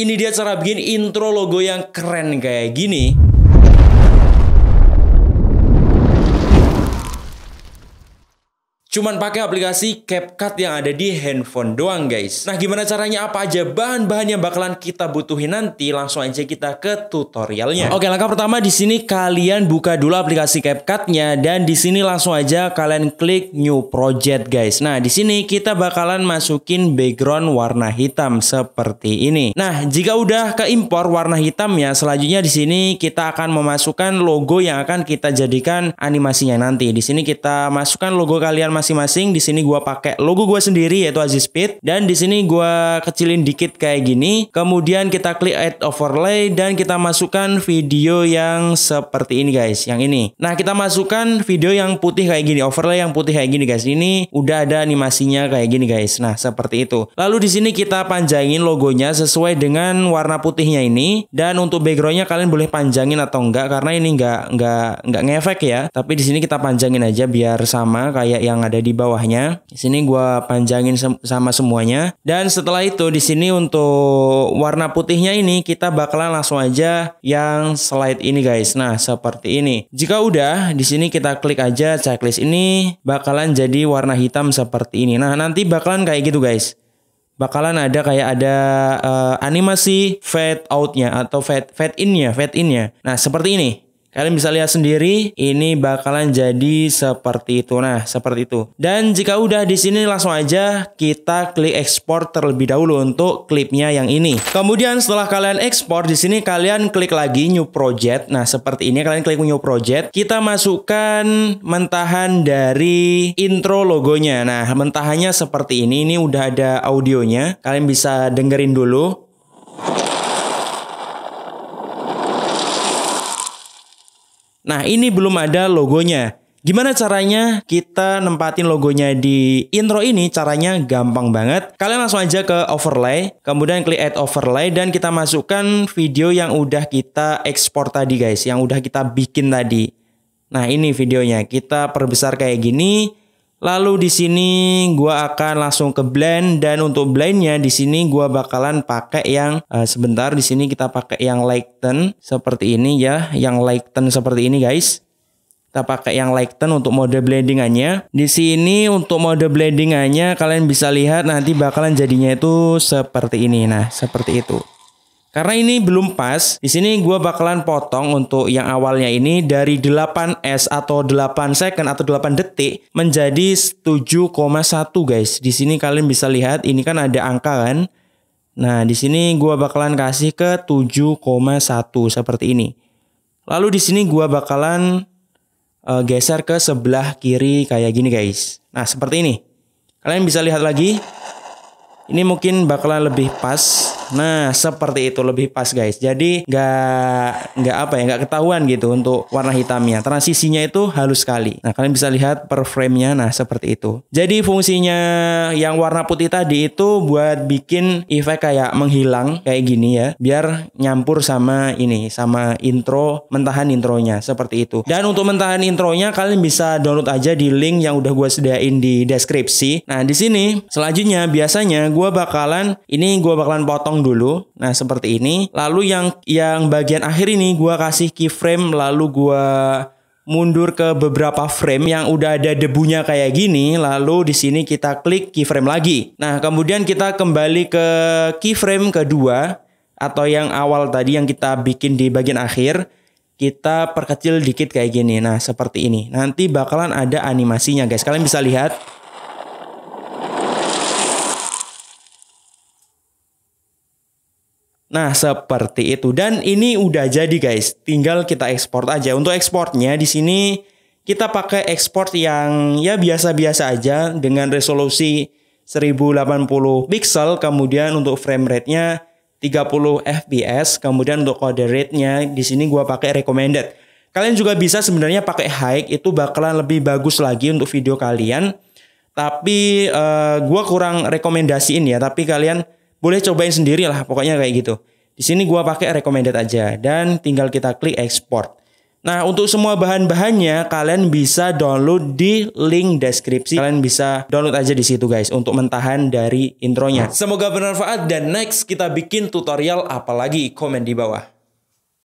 Ini dia cara bikin intro logo yang keren kayak gini. Cuman pakai aplikasi CapCut yang ada di handphone doang guys. Nah gimana caranya apa aja bahan-bahan yang bakalan kita butuhin nanti langsung aja kita ke tutorialnya. Oke langkah pertama di sini kalian buka dulu aplikasi CapCutnya dan di sini langsung aja kalian klik new project guys. Nah di sini kita bakalan masukin background warna hitam seperti ini. Nah jika udah ke impor warna ya selanjutnya di sini kita akan memasukkan logo yang akan kita jadikan animasinya nanti. Di sini kita masukkan logo kalian masing-masing. Di sini gua pakai logo gua sendiri yaitu Speed dan di sini gua kecilin dikit kayak gini. Kemudian kita klik add overlay dan kita masukkan video yang seperti ini guys, yang ini. Nah, kita masukkan video yang putih kayak gini, overlay yang putih kayak gini guys. Ini udah ada animasinya kayak gini guys. Nah, seperti itu. Lalu di sini kita panjangin logonya sesuai dengan warna putihnya ini dan untuk backgroundnya kalian boleh panjangin atau enggak karena ini enggak enggak enggak ngefek ya. Tapi di sini kita panjangin aja biar sama kayak yang ada di bawahnya. Di sini gua panjangin sem sama semuanya. Dan setelah itu di sini untuk warna putihnya ini kita bakalan langsung aja yang slide ini guys. Nah, seperti ini. Jika udah, di sini kita klik aja checklist ini bakalan jadi warna hitam seperti ini. Nah, nanti bakalan kayak gitu guys bakalan ada kayak ada uh, animasi fade out-nya atau fade fade in-nya, fade in-nya. nah seperti ini Kalian bisa lihat sendiri, ini bakalan jadi seperti itu. Nah, seperti itu. Dan jika udah di sini langsung aja kita klik export terlebih dahulu untuk klipnya yang ini. Kemudian setelah kalian export di sini kalian klik lagi new project. Nah, seperti ini kalian klik new project. Kita masukkan mentahan dari intro logonya. Nah, mentahannya seperti ini. Ini udah ada audionya. Kalian bisa dengerin dulu. Nah, ini belum ada logonya. Gimana caranya kita nempatin logonya di intro ini? Caranya gampang banget. Kalian langsung aja ke overlay, kemudian klik add overlay dan kita masukkan video yang udah kita ekspor tadi guys, yang udah kita bikin tadi. Nah, ini videonya. Kita perbesar kayak gini. Lalu di sini gua akan langsung ke blend dan untuk blendnya di sini gua bakalan pakai yang uh, sebentar di sini kita pakai yang lighten seperti ini ya, yang lighten seperti ini guys. Kita pakai yang lighten untuk mode blendingannya. Di sini untuk mode blendingannya kalian bisa lihat nanti bakalan jadinya itu seperti ini. Nah, seperti itu. Karena ini belum pas, di sini gue bakalan potong untuk yang awalnya ini dari 8S atau 8 second atau 8 detik menjadi 7,1 guys. Di sini kalian bisa lihat ini kan ada angka kan. Nah, di sini gue bakalan kasih ke 7,1 seperti ini. Lalu di sini gue bakalan uh, geser ke sebelah kiri kayak gini guys. Nah, seperti ini. Kalian bisa lihat lagi. Ini mungkin bakalan lebih pas Nah seperti itu lebih pas guys. Jadi nggak nggak apa ya nggak ketahuan gitu untuk warna hitamnya. Transisinya itu halus sekali. Nah kalian bisa lihat per frame nya Nah seperti itu. Jadi fungsinya yang warna putih tadi itu buat bikin efek kayak menghilang kayak gini ya. Biar nyampur sama ini sama intro mentahan intronya seperti itu. Dan untuk mentahan intronya kalian bisa download aja di link yang udah gue sediain di deskripsi. Nah di sini selanjutnya biasanya gue bakalan ini gue bakalan potong potong dulu. Nah, seperti ini. Lalu yang yang bagian akhir ini gua kasih keyframe lalu gua mundur ke beberapa frame yang udah ada debunya kayak gini lalu di sini kita klik keyframe lagi. Nah, kemudian kita kembali ke keyframe kedua atau yang awal tadi yang kita bikin di bagian akhir kita perkecil dikit kayak gini. Nah, seperti ini. Nanti bakalan ada animasinya, guys. Kalian bisa lihat Nah, seperti itu. Dan ini udah jadi guys. Tinggal kita ekspor aja. Untuk ekspornya di sini kita pakai ekspor yang ya biasa-biasa aja dengan resolusi 1080 pixel, kemudian untuk frame rate-nya 30 fps, kemudian untuk kode rate-nya di sini gua pakai recommended. Kalian juga bisa sebenarnya pakai high itu bakalan lebih bagus lagi untuk video kalian. Tapi uh, gua kurang rekomendasiin ya, tapi kalian boleh cobain sendiri lah pokoknya kayak gitu. Di sini gua pakai recommended aja dan tinggal kita klik export. Nah, untuk semua bahan-bahannya kalian bisa download di link deskripsi. Kalian bisa download aja di situ guys untuk mentahan dari intronya. Semoga bermanfaat dan next kita bikin tutorial apalagi komen di bawah.